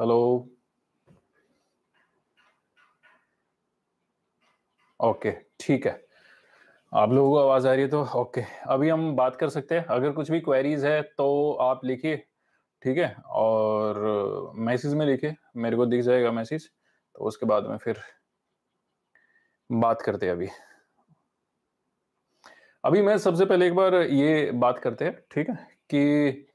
hello okay ठीक है आप लोगों को आवाज़ आ रही है तो ओके अभी हम बात कर सकते हैं अगर कुछ भी क्वेरीज है तो आप लिखिए ठीक है और मैसेज में लिखिए मेरे को दिख जाएगा मैसेज तो उसके बाद में फिर बात करते हैं अभी अभी मैं सबसे पहले एक बार ये बात करते हैं ठीक है कि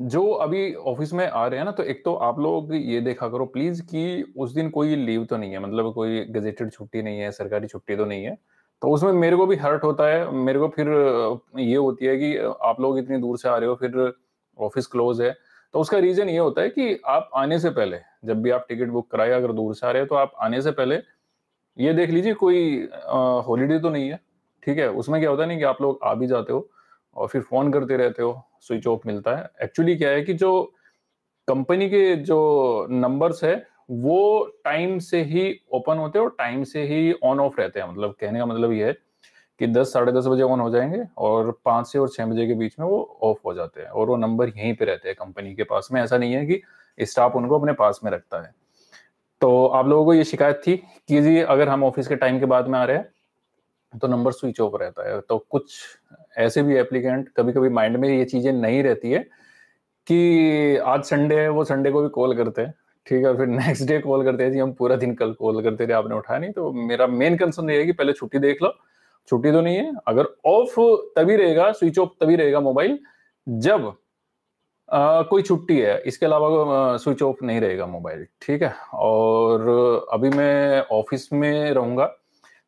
जो अभी ऑफिस में आ रहे हैं ना तो एक तो आप लोग ये देखा करो प्लीज कि उस दिन कोई लीव तो नहीं है मतलब कोई गजेटेड छुट्टी नहीं है सरकारी छुट्टी तो नहीं है तो उसमें मेरे को भी हर्ट होता है मेरे को फिर ये होती है कि आप लोग इतनी दूर से आ रहे हो फिर ऑफिस क्लोज है तो उसका रीजन ये होता है कि आप आने से पहले जब भी आप टिकट बुक कराए अगर दूर से आ रहे हो तो आप आने से पहले ये देख लीजिए कोई हॉलीडे तो नहीं है ठीक है उसमें क्या होता है नहीं कि आप लोग आ भी जाते हो और फिर फोन करते रहते हो स्विच ऑफ मिलता है एक्चुअली क्या है कि जो कंपनी के जो नंबर्स है वो टाइम से ही ओपन होते हैं और टाइम से ही ऑन ऑफ रहते हैं मतलब कहने का मतलब ये है कि दस साढ़े दस बजे ऑन हो जाएंगे और पाँच से और छः बजे के बीच में वो ऑफ हो जाते हैं और वो नंबर यहीं पे रहते हैं कंपनी के पास में ऐसा नहीं है कि स्टाफ उनको अपने पास में रखता है तो आप लोगों को ये शिकायत थी कि जी अगर हम ऑफिस के टाइम के बाद में आ रहे हैं तो नंबर स्विच ऑफ रहता है तो कुछ ऐसे भी एप्लीकेंट कभी कभी माइंड में ये चीजें नहीं रहती है कि आज संडे है वो संडे को भी कॉल करते हैं ठीक है फिर नेक्स्ट डे कॉल करते हैं जी हम पूरा दिन कल कॉल करते थे आपने उठाया नहीं तो मेरा मेन कंसर्न ये है कि पहले छुट्टी देख लो छुट्टी तो नहीं है अगर ऑफ तभी रहेगा स्विच ऑफ तभी रहेगा मोबाइल जब आ, कोई छुट्टी है इसके अलावा स्विच ऑफ नहीं रहेगा मोबाइल ठीक है और अभी मैं ऑफिस में रहूंगा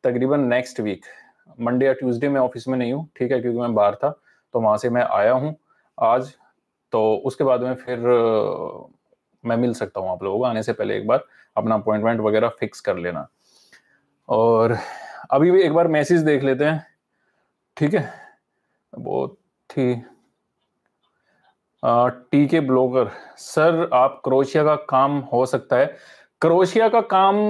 तकरीबन नेक्स्ट वीक मंडे या ट्यूसडे मैं ऑफिस में नहीं हूँ ठीक है क्योंकि मैं बाहर था तो वहाँ से मैं आया हूँ आज तो उसके बाद में फिर मैं मिल सकता हूँ आप लोगों को आने से पहले एक बार अपना अपॉइंटमेंट वगैरह फिक्स कर लेना और अभी भी एक बार मैसेज देख लेते हैं ठीक है बहुत ही टी के ब्लॉगर सर आप क्रोशिया का काम हो सकता है क्रोशिया का काम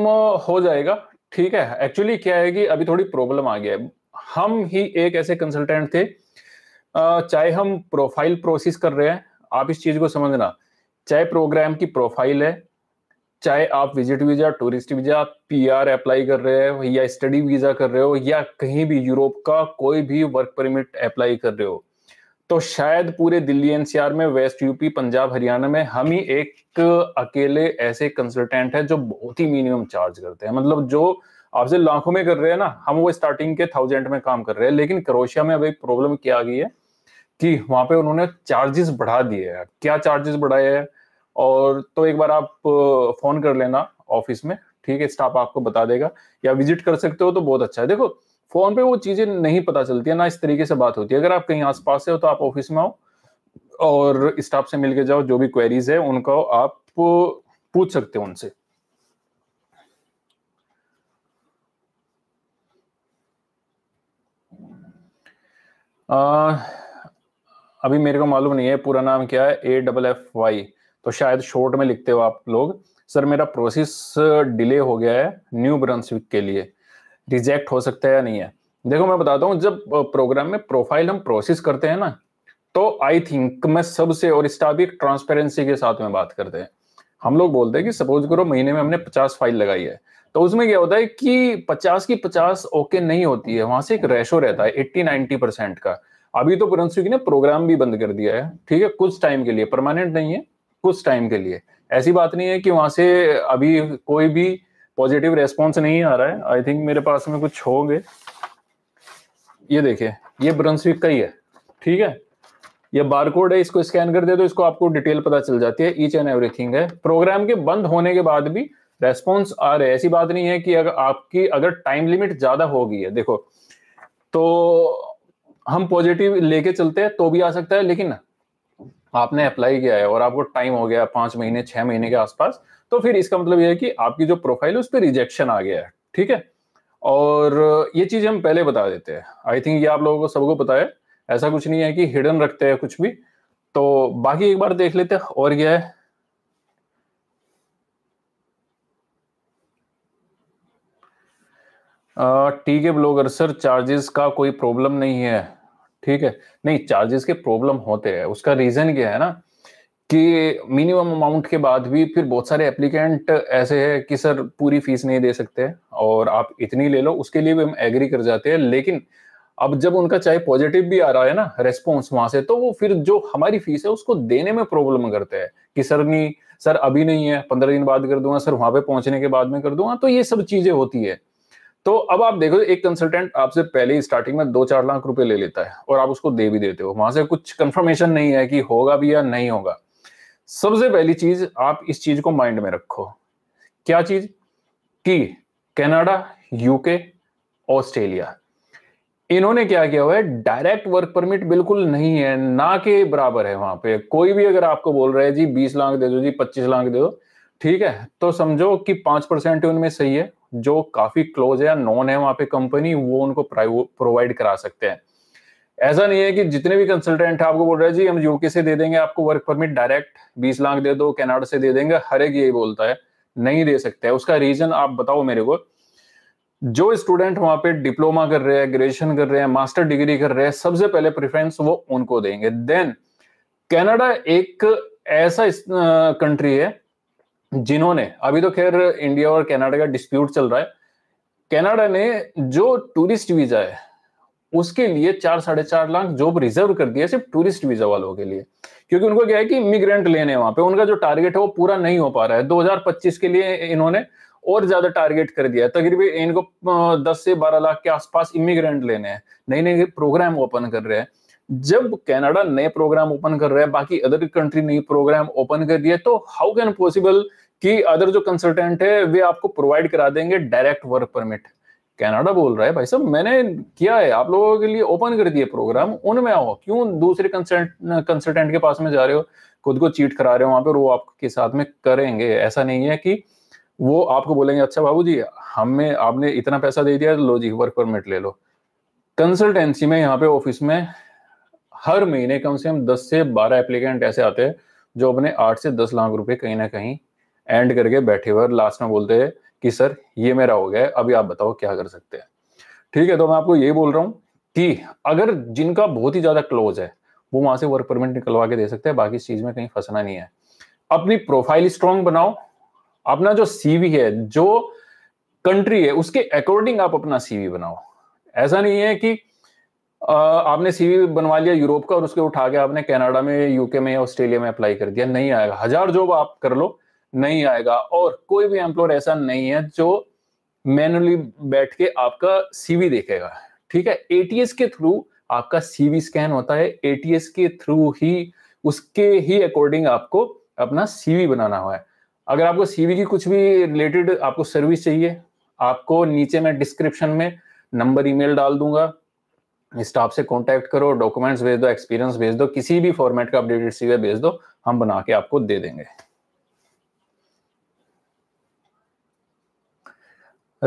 हो जाएगा ठीक है एक्चुअली क्या है कि अभी थोड़ी प्रॉब्लम आ गया है हम ही एक ऐसे कंसल्टेंट थे चाहे हम प्रोफाइल प्रोसेस कर रहे हैं आप इस चीज को समझना चाहे प्रोग्राम की प्रोफाइल है चाहे आप visit visa tourist visa PR apply कर रहे हो या स्टडी वीजा कर रहे हो या कहीं भी यूरोप का कोई भी वर्क परमिट अप्लाई कर रहे हो तो शायद पूरे दिल्ली एनसीआर में वेस्ट यूपी पंजाब हरियाणा में हम ही एक अकेले ऐसे कंसल्टेंट है जो बहुत ही मिनिमम चार्ज करते हैं मतलब जो आपसे लाखों में कर रहे हैं ना हम वो स्टार्टिंग के थाउजेंड में काम कर रहे हैं लेकिन क्रोशिया में अब एक प्रॉब्लम क्या आ गई है कि वहां पे उन्होंने चार्जेस बढ़ा दिए हैं क्या चार्जेस बढ़ाए हैं और तो एक बार आप फोन कर लेना ऑफिस में ठीक है स्टाफ आपको बता देगा या विजिट कर सकते हो तो बहुत अच्छा है देखो फोन पे वो चीजें नहीं पता चलती है ना इस तरीके से बात होती है अगर आप कहीं आस पास से हो तो आप ऑफिस में आओ और स्टाफ से मिलके जाओ जो भी क्वेरीज है उनको आप पूछ सकते हो उनसे आ, अभी मेरे को मालूम नहीं है पूरा नाम क्या है ए डबल एफ वाई तो शायद शॉर्ट में लिखते हो आप लोग सर मेरा प्रोसेस डिले हो गया है न्यू ब्रांसविक के लिए रिजेक्ट हो सकता है या नहीं है देखो मैं बताता हूँ जब प्रोग्राम में प्रोफाइल हम प्रोसेस करते हैं ना तो आई थिंक मैं सबसे और इसका ट्रांसपेरेंसी के साथ में बात करते हैं हम लोग बोलते हैं कि सपोज करो महीने में हमने पचास फाइल लगाई है तो उसमें क्या होता है कि पचास की पचास ओके नहीं होती है वहां से एक रेशो रहता है एट्टी नाइनटी परसेंट का अभी तो पुरंसुकी ने प्रोग्राम भी बंद कर दिया है ठीक है कुछ टाइम के लिए परमानेंट नहीं है कुछ टाइम के लिए ऐसी बात नहीं है कि वहां से अभी कोई भी पॉजिटिव रेस्पॉन्स नहीं आ रहा है आई थिंक मेरे पास में कुछ होंगे ये देखिए ये ब्रंसविक का ही है ठीक है ये बारकोड है इसको स्कैन कर दे तो इसको आपको डिटेल पता चल जाती है ईच एंड एवरीथिंग है प्रोग्राम के बंद होने के बाद भी रेस्पॉन्स आ रहे ऐसी बात नहीं है कि अगर आपकी अगर टाइम लिमिट ज्यादा होगी है देखो तो हम पॉजिटिव लेके चलते हैं तो भी आ सकता है लेकिन आपने अप्लाई किया है और आपको टाइम हो गया पांच महीने छह महीने के आसपास तो फिर इसका मतलब यह है कि आपकी जो प्रोफाइल है उस पर रिजेक्शन आ गया है ठीक है और ये चीज़ हम पहले बता देते हैं आई थिंक ये आप लोगों को सबको पता है ऐसा कुछ नहीं है कि हिडन रखते हैं कुछ भी तो बाकी एक बार देख लेते हैं और क्या है ठीक है ब्लॉगर सर चार्जेस का कोई प्रॉब्लम नहीं है ठीक है नहीं चार्जेस के प्रॉब्लम होते हैं उसका रीजन क्या है ना कि मिनिमम अमाउंट के बाद भी फिर बहुत सारे एप्लीकेंट ऐसे हैं कि सर पूरी फीस नहीं दे सकते और आप इतनी ले लो उसके लिए भी हम एग्री कर जाते हैं लेकिन अब जब उनका चाहे पॉजिटिव भी आ रहा है ना रेस्पॉन्स वहां से तो वो फिर जो हमारी फीस है उसको देने में प्रॉब्लम करते हैं कि सर नहीं सर अभी नहीं है पंद्रह दिन बाद कर दूंगा सर वहां पे पहुंचने के बाद में कर दूंगा तो ये सब चीजें होती है तो अब आप देखो एक कंसल्टेंट आपसे पहले ही स्टार्टिंग में दो चार लाख रुपए ले लेता है और आप उसको दे भी देते हो वहां से कुछ कंफर्मेशन नहीं है कि होगा भी या नहीं होगा सबसे पहली चीज आप इस चीज को माइंड में रखो क्या चीज कि कनाडा यूके ऑस्ट्रेलिया इन्होंने क्या किया हुआ है डायरेक्ट वर्क परमिट बिल्कुल नहीं है ना के बराबर है वहां पे कोई भी अगर आपको बोल रहे हैं जी बीस लाख दे दो जी पच्चीस लाख दे दो ठीक है तो समझो कि पांच परसेंट उनमें सही है जो काफी क्लोज है या नॉन है वहां पे कंपनी वो उनको प्रोवाइड करा सकते हैं ऐसा नहीं है कि जितने भी कंसल्टेंट है आपको बोल रहे हैं जी हम यूके से दे देंगे आपको वर्क परमिट डायरेक्ट बीस लाख दे दो कैनाडा से दे देंगे हर एक यही बोलता है नहीं दे सकते उसका रीजन आप बताओ मेरे को जो स्टूडेंट वहां पे डिप्लोमा कर रहे हैं ग्रेजुएशन कर रहे हैं मास्टर डिग्री कर रहे हैं सबसे पहले प्रेफरेंस वो उनको देंगे देन कनाडा एक ऐसा कंट्री है जिन्होंने अभी तो खैर इंडिया और कनाडा का डिस्प्यूट चल रहा है कनाडा ने जो टूरिस्ट वीजा है उसके लिए चार साढ़े चार लाख जॉब रिजर्व कर दिया सिर्फ टूरिस्ट वीजा वालों के लिए क्योंकि उनको क्या है कि इमिग्रेंट लेने वहां पे उनका जो टारगेट है वो पूरा नहीं हो पा रहा है 2025 के लिए इन्होंने और ज्यादा टारगेट कर दिया तकरीबन इनको 10 से 12 लाख के आसपास इमिग्रेंट लेने हैं नए नए प्रोग्राम ओपन कर रहे हैं जब कनाडा नए प्रोग्राम ओपन कर रहा है बाकी अदर कंट्री नई प्रोग्राम ओपन कर रही तो हाउ कैन पॉसिबल कि अदर जो कंसल्टेंट है वे आपको प्रोवाइड करा देंगे डायरेक्ट वर्क परमिट कनाडा बोल रहा है भाई साहब मैंने किया है आप लोगों के लिए ओपन कर दिए प्रोग्राम उनमें आओ क्यों दूसरे कंसल्टेंट के पास में जा रहे हो खुद को चीट करा रहे हो वहां पर वो आपके साथ में करेंगे ऐसा नहीं है कि वो आपको बोलेंगे अच्छा बाबू जी हमें आपने इतना पैसा दे दिया लो जी वर्क परमिट ले लो कंसल्टेंसी में यहाँ पे ऑफिस में हर महीने कम से कम दस से बारह एप्लीकेंट ऐसे आते हैं जो अपने आठ से दस लाख रुपए कहीं ना कहीं एंड करके बैठे हुए लास्ट में बोलते हैं कि सर ये मेरा हो गया है अभी आप बताओ क्या कर सकते हैं ठीक है तो मैं आपको ये बोल रहा हूँ कि अगर जिनका बहुत ही ज्यादा क्लोज है वो वहां से वर्क परमिट निकलवा के दे सकते हैं बाकी चीज में कहीं फंसना नहीं है अपनी प्रोफाइल स्ट्रांग बनाओ अपना जो सीवी है जो कंट्री है उसके अकॉर्डिंग आप अपना सीवी बनाओ ऐसा नहीं है कि आपने सीवी बनवा लिया यूरोप का और उसके उठा के आपने कनाडा में यूके में ऑस्ट्रेलिया में अप्लाई कर दिया नहीं आएगा हजार जॉब आप कर लो नहीं आएगा और कोई भी एम्प्लॉयर ऐसा नहीं है जो मैनुअली बैठ के आपका सीवी देखेगा ठीक है एटीएस के थ्रू आपका सीवी स्कैन होता है एटीएस के थ्रू ही उसके ही अकॉर्डिंग आपको अपना सीवी बनाना हुआ है अगर आपको सीवी की कुछ भी रिलेटेड आपको सर्विस चाहिए आपको नीचे मैं डिस्क्रिप्शन में नंबर ईमेल डाल दूंगा स्टाफ से कांटेक्ट करो डॉक्यूमेंट्स भेज दो एक्सपीरियंस भेज दो किसी भी फॉर्मेट का अपडेटेड सीवी भेज दो हम बना के आपको दे देंगे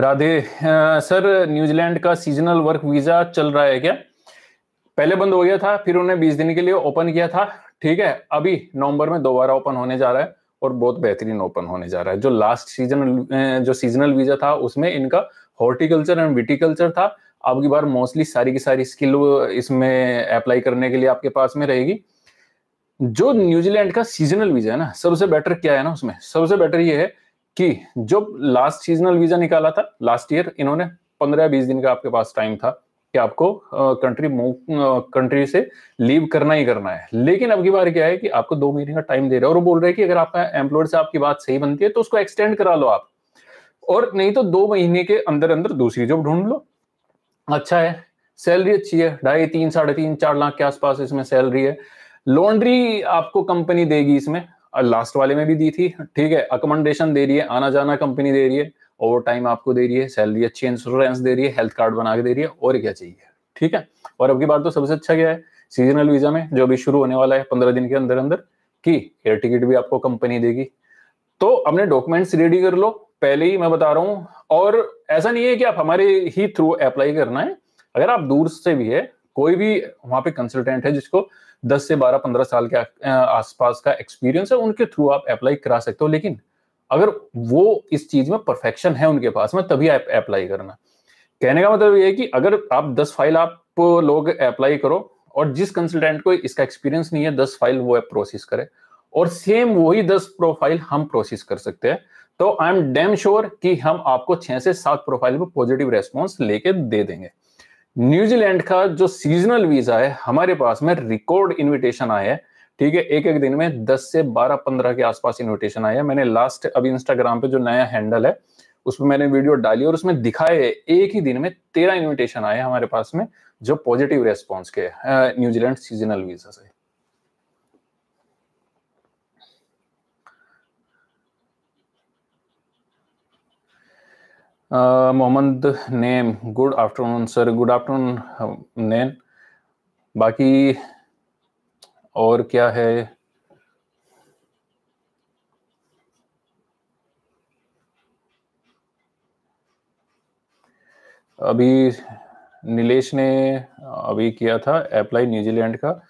राधे सर न्यूजीलैंड का सीजनल वर्क वीजा चल रहा है क्या पहले बंद हो गया था फिर उन्हें बीस दिन के लिए ओपन किया था ठीक है अभी नवंबर में दोबारा ओपन होने जा रहा है और बहुत बेहतरीन ओपन होने जा रहा है जो लास्ट सीजन जो सीजनल वीजा था उसमें इनका हॉर्टिकल्चर एंड विटिकल्चर था अब की बार मोस्टली सारी की सारी स्किल इसमें अप्लाई करने के लिए आपके पास में रहेगी जो न्यूजीलैंड का सीजनल वीजा है ना सबसे बेटर क्या है ना उसमें सबसे बेटर ये है कि जब लास्ट सीजनल वीजा निकाला था लास्ट ईयर इन्होंने पंद्रह बीस दिन का आपके पास टाइम था कि आपको कंट्री मूव कंट्री से लीव करना ही करना है लेकिन अब की बार क्या है कि आपको दो महीने का टाइम दे रहे हैं और वो बोल रहे हैं कि अगर आपका एम्प्लॉयर से आपकी बात सही बनती है तो उसको एक्सटेंड करा लो आप और नहीं तो दो महीने के अंदर अंदर दूसरी जॉब ढूंढ लो अच्छा है सैलरी अच्छी है ढाई तीन साढ़े तीन चार लाख के आसपास इसमें सैलरी है लॉन्ड्री आपको कंपनी देगी इसमें और लास्ट वाले में भी दी थी ठीक है अकोमोडेशन दे रही है आना जाना कंपनी दे रही है ओवर टाइम आपको दे रही है सैलरी अच्छी इंश्योरेंस दे रही है हेल्थ कार्ड बना के दे रही है और क्या चाहिए ठीक है और अब की बात तो सबसे अच्छा क्या है सीजनल वीजा में जो अभी शुरू होने वाला है पंद्रह दिन के अंदर अंदर की एयर टिकट भी आपको कंपनी देगी तो अपने डॉक्यूमेंट्स रेडी कर लो पहले ही मैं बता रहा हूँ और ऐसा नहीं है कि आप हमारे ही थ्रू अप्लाई करना है अगर आप दूर से भी है कोई भी वहां पे कंसल्टेंट है जिसको दस से बारह पंद्रह साल के आसपास का एक्सपीरियंस है उनके थ्रू आप अप्लाई करा सकते हो लेकिन अगर वो इस चीज में परफेक्शन है उनके पास में तभी आप अप्लाई करना कहने का मतलब ये कि अगर आप दस फाइल आप लोग अप्लाई करो और जिस कंसल्टेंट को इसका एक्सपीरियंस नहीं है दस फाइल वो प्रोसेस करे और सेम वही दस प्रोफाइल हम प्रोसेस कर सकते हैं तो आई एम डेम श्योर कि हम आपको छह से सात प्रोफाइल पर पॉजिटिव रेस्पॉन्स लेके दे देंगे न्यूजीलैंड का जो सीजनल वीजा है हमारे पास में रिकॉर्ड इनविटेशन आया है ठीक है एक एक दिन में 10 से 12 15 के आसपास इनविटेशन आया मैंने लास्ट अभी इंस्टाग्राम पे जो नया हैंडल है उसमें मैंने वीडियो डाली और उसमें दिखाए एक ही दिन में तेरह इन्विटेशन आए हमारे पास में जो पॉजिटिव रेस्पॉन्स के न्यूजीलैंड सीजनल वीजा से Mohammad name good afternoon sir good afternoon नैन बाकी और क्या है अभी नीलेश ने uh, अभी किया था अप्लाई न्यूजीलैंड का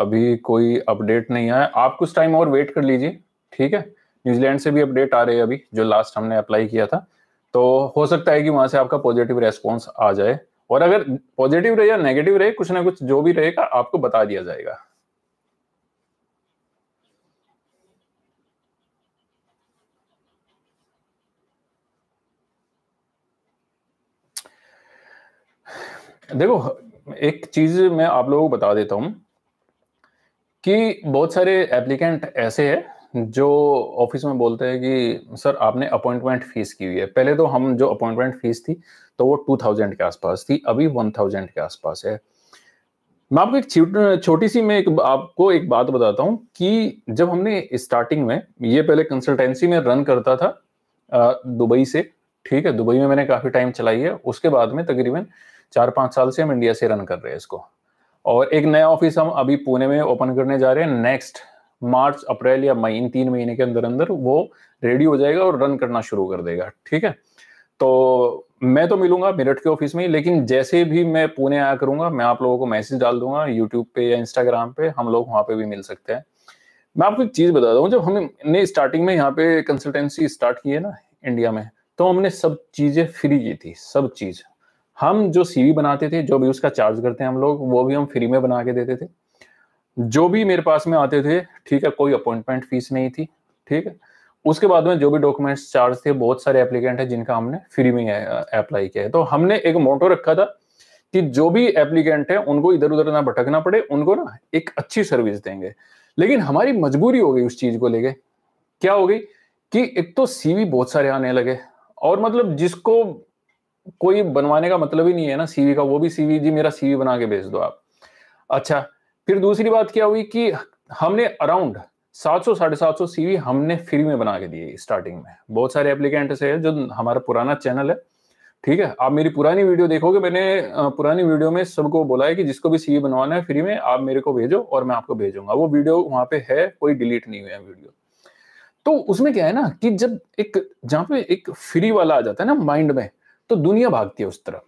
अभी कोई अपडेट नहीं आया आप कुछ टाइम और वेट कर लीजिए ठीक है न्यूजीलैंड से भी अपडेट आ रहे हैं अभी जो लास्ट हमने अप्लाई किया था तो हो सकता है कि वहां से आपका पॉजिटिव रेस्पॉन्स आ जाए और अगर पॉजिटिव रहे या नेगेटिव रहे कुछ ना कुछ जो भी रहेगा आपको बता दिया जाएगा देखो एक चीज मैं आप लोगों को बता देता हूं कि बहुत सारे एप्लीकेंट ऐसे हैं जो ऑफिस में बोलते हैं कि सर आपने अपॉइंटमेंट फीस की हुई है पहले तो हम जो अपॉइंटमेंट फीस थी तो वो टू थाउजेंड के आसपास थी अभी वन थाउजेंड के आसपास है मैं आपको एक छोटी सी मैं एक आपको एक बात बताता हूँ कि जब हमने स्टार्टिंग में ये पहले कंसल्टेंसी में रन करता था दुबई से ठीक है दुबई में मैंने काफ़ी टाइम चलाई है उसके बाद में तकरीबन चार पांच साल से हम इंडिया से रन कर रहे हैं इसको और एक नया ऑफिस हम अभी पुणे में ओपन करने जा रहे हैं नेक्स्ट मार्च अप्रैल या मई इन तीन महीने के अंदर अंदर वो रेडी हो जाएगा और रन करना शुरू कर देगा ठीक है तो मैं तो मिलूंगा मेरठ के ऑफिस में ही लेकिन जैसे भी मैं पुणे आया करूंगा मैं आप लोगों को मैसेज डाल दूंगा यूट्यूब पे या इंस्टाग्राम पे हम लोग वहाँ पे भी मिल सकते हैं मैं आपको एक चीज बता दूं जब हमने स्टार्टिंग में यहाँ पे कंसल्टेंसी स्टार्ट की है ना इंडिया में तो हमने सब चीजें फ्री की थी सब चीज हम जो सीवी बनाते थे जो भी उसका चार्ज करते हैं हम लोग वो भी हम फ्री में बना के देते थे जो भी मेरे पास में आते थे ठीक है कोई अपॉइंटमेंट फीस नहीं थी ठीक है उसके बाद में जो भी डॉक्यूमेंट्स चार्ज थे बहुत सारे एप्लीकेंट है जिनका हमने फ्री में अप्लाई किया है तो हमने एक मोटो रखा था कि जो भी एप्लीकेंट है उनको इधर उधर ना भटकना पड़े उनको ना एक अच्छी सर्विस देंगे लेकिन हमारी मजबूरी हो गई उस चीज को लेके क्या हो गई कि एक तो सीवी बहुत सारे आने लगे और मतलब जिसको कोई बनवाने का मतलब ही नहीं है ना सीवी का वो भी सीवी जी मेरा सीवी बना के भेज दो आप अच्छा फिर दूसरी बात क्या हुई कि हमने अराउंड सात सौ साढ़े सात सौ सीवी हमने फ्री में बना के दिए स्टार्टिंग में बहुत सारे एप्लीकेंट से है जो हमारा पुराना चैनल है ठीक है आप मेरी पुरानी वीडियो देखोगे मैंने पुरानी वीडियो में सबको बोला है कि जिसको भी सीवी बनवाना है फ्री में आप मेरे को भेजो और मैं आपको भेजूंगा वो वीडियो वहां पे है कोई डिलीट नहीं हुआ है वीडियो तो उसमें क्या है ना कि जब एक जहां पे एक फ्री वाला आ जाता है ना माइंड में तो दुनिया भागती है उस तरफ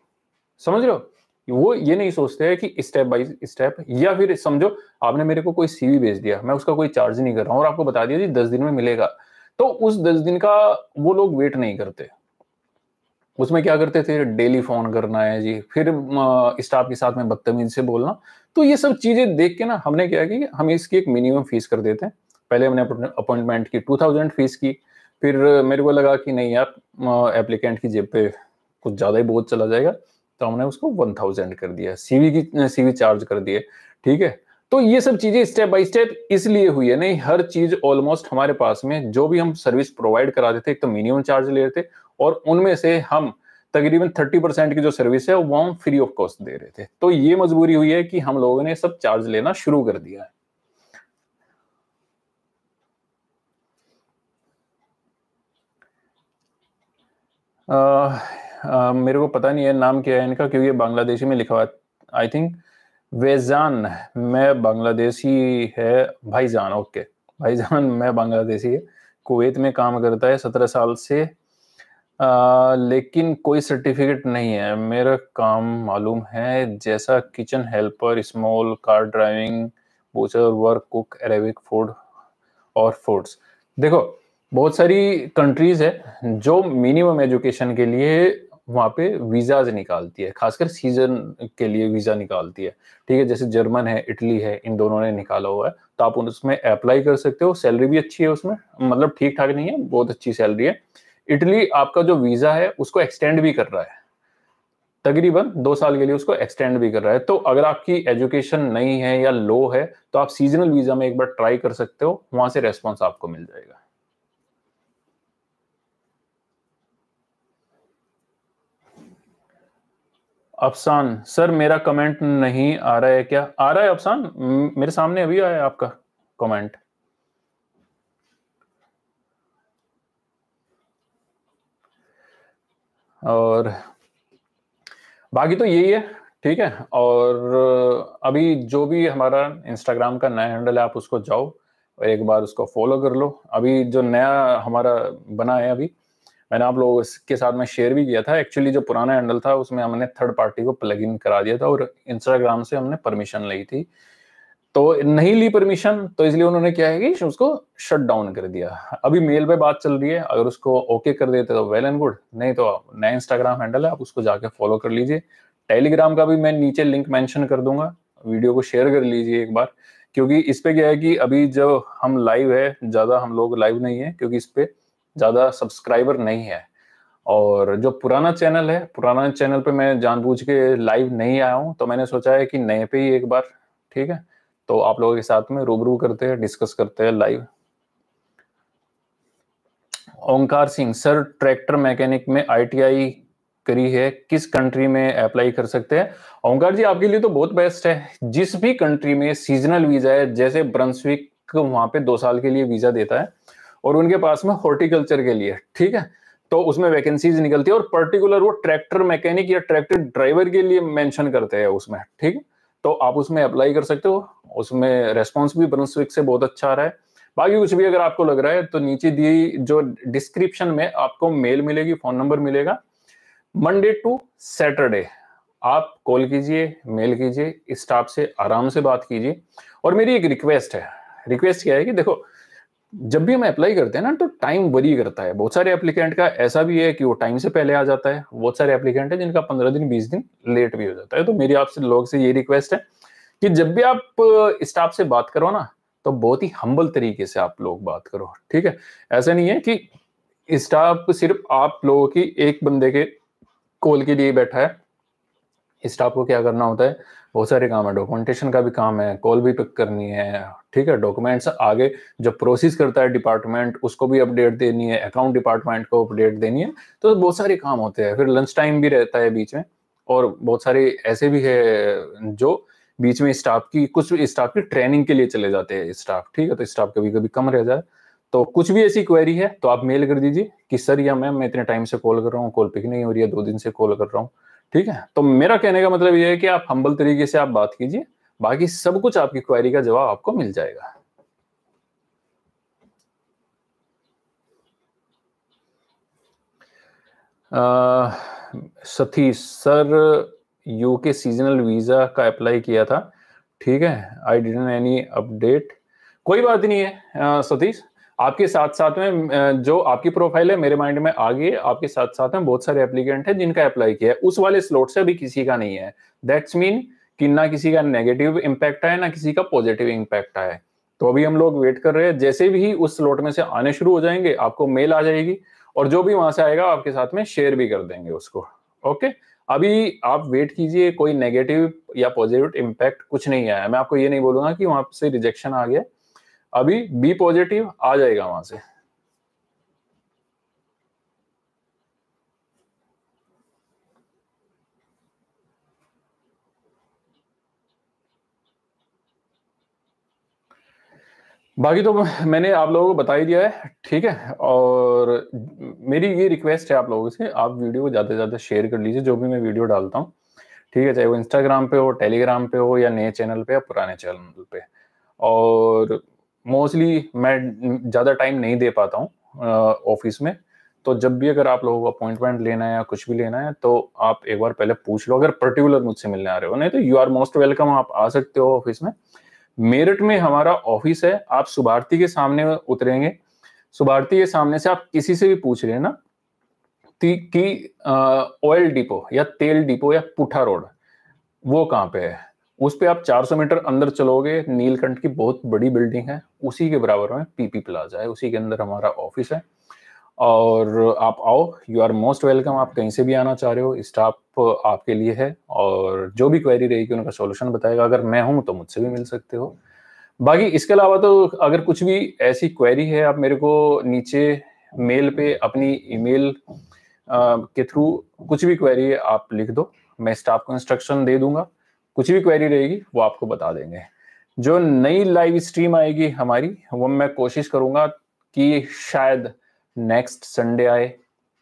समझ रहे हो वो ये नहीं सोचते हैं कि स्टेप बाय स्टेप या फिर समझो आपने मेरे को कोई सीवी भेज दिया मैं उसका कोई चार्ज नहीं कर रहा हूं और आपको बता दिया जी दस दिन में मिलेगा तो उस दस दिन का वो लोग वेट नहीं करते उसमें क्या करते थे डेली फोन करना है जी फिर स्टाफ के साथ में बदतमीज से बोलना तो ये सब चीजें देख के ना हमने क्या कि हम इसकी एक मिनिमम फीस कर देते हैं पहले हमने अपॉइंटमेंट की टू थाउजेंड फीस की फिर मेरे को लगा कि नहीं यार एप्लीकेंट की जेब पे कुछ ज़्यादा ही बोझ चला जाएगा तो हमने उसको वन थाउजेंड कर दिया सीवी की सीवी चार्ज कर दिए ठीक है तो ये सब चीजें स्टेप बाय स्टेप इसलिए हुई है नहीं हर चीज ऑलमोस्ट हमारे पास में जो भी हम सर्विस प्रोवाइड कराते थे एक तो मिनिमम चार्ज ले रहे थे और उनमें से हम तकरीबन थर्टी परसेंट की जो सर्विस है वो हम फ्री ऑफ कॉस्ट दे रहे थे तो ये मजबूरी हुई है कि हम लोगों ने सब चार्ज लेना शुरू कर दिया है आ, Um, मेरे को पता नहीं है नाम क्या है इनका क्योंकि बांग्लादेशी में लिखा हुआ आई थिंक वेजान मैं बांग्लादेशी है भाईजान ओके भाईजान मैं बांग्लादेशी है कुवैत में काम करता है सत्रह साल से आ, लेकिन कोई सर्टिफिकेट नहीं है मेरा काम मालूम है जैसा kitchen helper small car driving butcher work cook Arabic food और फूड्स देखो बहुत सारी कंट्रीज है जो मिनिमम एजुकेशन के लिए वहाँ पे वीज़ाज निकालती है खासकर सीजन के लिए वीज़ा निकालती है ठीक है जैसे जर्मन है इटली है इन दोनों ने निकाला हुआ है तो आप उसमें अप्लाई कर सकते हो सैलरी भी अच्छी है उसमें मतलब ठीक ठाक नहीं है बहुत अच्छी सैलरी है इटली आपका जो वीज़ा है उसको एक्सटेंड भी कर रहा है तकरीबन दो साल के लिए उसको एक्सटेंड भी कर रहा है तो अगर आपकी एजुकेशन नहीं है या लो है तो आप सीजनल वीज़ा में एक बार ट्राई कर सकते हो वहाँ से रेस्पॉन्स आपको मिल जाएगा अफसान सर मेरा कमेंट नहीं आ रहा है क्या आ रहा है अफसान मेरे सामने अभी आया आपका कमेंट और बाकी तो यही है ठीक है और अभी जो भी हमारा इंस्टाग्राम का नया हैंडल है आप उसको जाओ और एक बार उसको फॉलो कर लो अभी जो नया हमारा बना है अभी मैंने आप लोगों के साथ में शेयर भी किया था एक्चुअली जो पुराना हैंडल था उसमें हमने थर्ड पार्टी को प्लग इन करा दिया था और इंस्टाग्राम से हमने परमिशन ली थी तो नहीं ली परमिशन तो इसलिए उन्होंने क्या है कि उसको शट डाउन कर दिया अभी मेल पे बात चल रही है अगर उसको ओके कर देते तो वेल एंड गुड नहीं तो नया इंस्टाग्राम हैंडल है आप उसको जाके फॉलो कर लीजिए टेलीग्राम का भी मैं नीचे लिंक मेंशन कर दूंगा वीडियो को शेयर कर लीजिए एक बार क्योंकि इस पे क्या है कि अभी जो हम लाइव है ज्यादा हम लोग लाइव नहीं है क्योंकि इस पे ज़्यादा सब्सक्राइबर नहीं है और जो पुराना चैनल है पुराना चैनल पे मैं जानबूझ के लाइव नहीं आया हूँ तो मैंने सोचा है कि नए पे ही एक बार ठीक है तो आप लोगों के साथ में रूबरू करते हैं डिस्कस करते हैं live Omkar Singh sir tractor mechanic में आईटीआई करी है किस कंट्री में अप्लाई कर सकते हैं ओंकार जी आपके लिए तो बहुत बेस्ट है जिस भी कंट्री में सीजनल वीजा है जैसे ब्रंसविक वहां पे दो साल के लिए वीजा देता है और उनके पास में हॉर्टिकल्चर के लिए ठीक है तो उसमें वैकेंसीज निकलती है और पर्टिकुलर वो ट्रैक्टर मैकेनिक या ट्रैक्टर ड्राइवर के लिए मेंशन करते हैं उसमें ठीक तो आप उसमें अप्लाई कर सकते हो उसमें रेस्पॉन्स भी बनस्विक से बहुत अच्छा आ रहा है बाकी कुछ भी अगर आपको लग रहा है तो नीचे दी जो डिस्क्रिप्शन में आपको मेल मिलेगी फोन नंबर मिलेगा मंडे टू सैटरडे आप कॉल कीजिए मेल कीजिए स्टाफ से आराम से बात कीजिए और मेरी एक रिक्वेस्ट है रिक्वेस्ट क्या है कि देखो जब भी हम अप्लाई करते हैं ना तो टाइम वरी करता है बहुत सारे एप्लीकेंट का ऐसा भी है कि वो टाइम से पहले आ जाता है बहुत सारे एप्लीकेंट है जिनका पंद्रह दिन बीस दिन लेट भी हो जाता है तो मेरी आपसे लोग से ये रिक्वेस्ट है कि जब भी आप स्टाफ से बात करो ना तो बहुत ही हम्बल तरीके से आप लोग बात करो ठीक है ऐसा नहीं है कि स्टाफ सिर्फ आप लोगों की एक बंदे के कॉल के लिए बैठा है स्टाफ को क्या करना होता है बहुत सारे काम है डॉक्यूमेंटेशन का भी काम है कॉल भी पिक करनी है ठीक है डॉक्यूमेंट्स आगे जब प्रोसेस करता है डिपार्टमेंट उसको भी अपडेट देनी है अकाउंट डिपार्टमेंट को अपडेट देनी है तो बहुत सारे काम होते हैं फिर लंच टाइम भी रहता है बीच में और बहुत सारे ऐसे भी है जो बीच में स्टाफ की कुछ स्टाफ की ट्रेनिंग के लिए चले जाते हैं स्टाफ ठीक है तो स्टाफ कभी कभी कम रह जाए तो कुछ भी ऐसी क्वेरी है तो आप मेल कर दीजिए कि सर या मैम मैं इतने टाइम से कॉल कर रहा हूँ कॉल पिक नहीं हो रही है दो दिन से कॉल कर रहा हूँ ठीक है तो मेरा कहने का मतलब यह है कि आप हम्बल तरीके से आप बात कीजिए बाकी सब कुछ आपकी क्वायरी का जवाब आपको मिल जाएगा Satish sir U K seasonal visa का अप्लाई किया था ठीक है आई डिडन एनी अपडेट कोई बात नहीं है सतीश आपके साथ साथ में जो आपकी प्रोफाइल है मेरे माइंड में आ गई है आपके साथ साथ में बहुत सारे एप्लीकेंट हैं जिनका अप्लाई किया है उस वाले स्लॉट से भी किसी का नहीं है दैट्स मीन कि ना किसी का नेगेटिव इम्पैक्ट आया ना किसी का पॉजिटिव इम्पैक्ट आया तो अभी हम लोग वेट कर रहे हैं जैसे भी उस स्लॉट में से आने शुरू हो जाएंगे आपको मेल आ जाएगी और जो भी वहां से आएगा आपके साथ में शेयर भी कर देंगे उसको ओके अभी आप वेट कीजिए कोई नेगेटिव या पॉजिटिव इम्पैक्ट कुछ नहीं आया मैं आपको ये नहीं बोलूंगा कि वहां से रिजेक्शन आ गया अभी बी पॉजिटिव आ जाएगा वहां से बाकी तो मैंने आप लोगों को बता ही दिया है ठीक है और मेरी ये रिक्वेस्ट है आप लोगों से आप वीडियो को ज़्यादा से ज़्यादा शेयर कर लीजिए जो भी मैं वीडियो डालता हूँ ठीक है चाहे वो इंस्टाग्राम पे हो टेलीग्राम पे हो या नए चैनल पे या पुराने चैनल पे और मोस्टली मैं ज़्यादा टाइम नहीं दे पाता हूँ ऑफिस में तो जब भी अगर आप लोगों को अपॉइंटमेंट लेना है या कुछ भी लेना है तो आप एक बार पहले पूछ लो अगर पर्टिकुलर मुझसे मिलने आ रहे हो नहीं तो यू आर मोस्ट वेलकम आप आ सकते हो ऑफिस में मेरठ में हमारा ऑफिस है आप सुभारती के सामने उतरेंगे सुभारती के सामने से आप किसी से भी पूछ लेना कि ऑयल डिपो या तेल डिपो या पुठा रोड वो कहाँ पे है उस पर आप 400 मीटर अंदर चलोगे नीलकंठ की बहुत बड़ी बिल्डिंग है उसी के बराबर में पीपी प्लाजा है उसी के अंदर हमारा ऑफिस है और आप आओ यू आर मोस्ट वेलकम आप कहीं से भी आना चाह रहे हो स्टाफ आपके लिए है और जो भी क्वेरी रहेगी उनका सोल्यूशन बताएगा अगर मैं हूं तो मुझसे भी मिल सकते हो बाकी इसके अलावा तो अगर कुछ भी ऐसी क्वेरी है आप मेरे को नीचे मेल पे अपनी ईमेल के थ्रू कुछ भी क्वेरी है आप लिख दो मैं स्टाफ को इंस्ट्रक्शन दे दूंगा कुछ भी क्वेरी रहेगी वो आपको बता देंगे जो नई लाइव स्ट्रीम आएगी हमारी वो मैं कोशिश करूंगा कि शायद नेक्स्ट संडे आए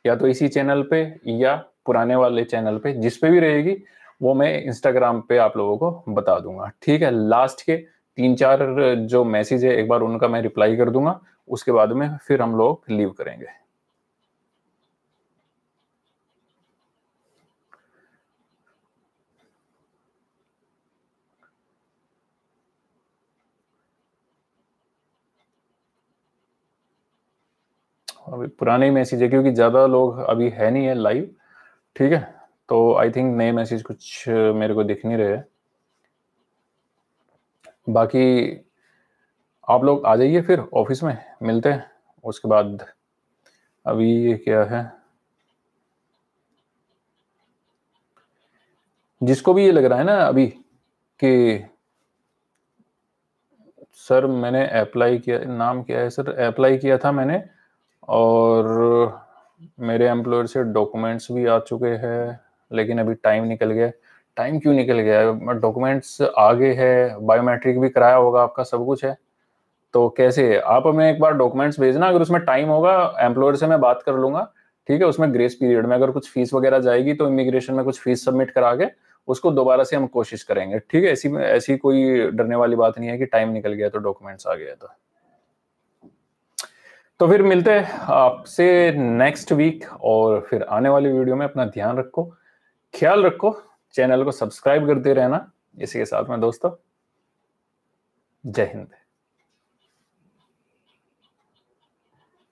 या तो इसी चैनल पे या पुराने वाले चैनल पे जिस पे भी रहेगी वो मैं इंस्टाग्राम पे आप लोगों को बता दूंगा ठीक है लास्ट के तीन चार जो मैसेज है एक बार उनका मैं रिप्लाई कर दूंगा उसके बाद में फिर हम लोग लीव करेंगे अभी पुराने मैसेज है क्योंकि ज़्यादा लोग अभी है नहीं है लाइव ठीक है तो आई थिंक नए मैसेज कुछ मेरे को दिख नहीं रहे बाकी आप लोग आ जाइए फिर ऑफिस में मिलते हैं उसके बाद अभी ये क्या है जिसको भी ये लग रहा है ना अभी कि सर मैंने अप्लाई किया नाम क्या है सर अप्लाई किया था मैंने और मेरे एम्प्लॉयर से डॉक्यूमेंट्स भी आ चुके हैं लेकिन अभी टाइम निकल गया टाइम क्यों निकल गया डॉक्यूमेंट्स आगे है बायोमेट्रिक भी कराया होगा आपका सब कुछ है तो कैसे आप हमें एक बार डॉक्यूमेंट्स भेजना अगर उसमें टाइम होगा एम्प्लॉयर से मैं बात कर लूंगा ठीक है उसमें ग्रेस पीरियड में अगर कुछ फीस वगैरह जाएगी तो इमिग्रेशन में कुछ फीस सबमिट करा के उसको दोबारा से हम कोशिश करेंगे ठीक है ऐसी ऐसी कोई डरने वाली बात नहीं है कि टाइम निकल गया तो डॉक्यूमेंट्स आ गया तो तो फिर मिलते हैं आपसे नेक्स्ट वीक और फिर आने वाली वीडियो में अपना ध्यान रखो ख्याल रखो चैनल को सब्सक्राइब करते रहना इसी के साथ में दोस्तों जय हिंद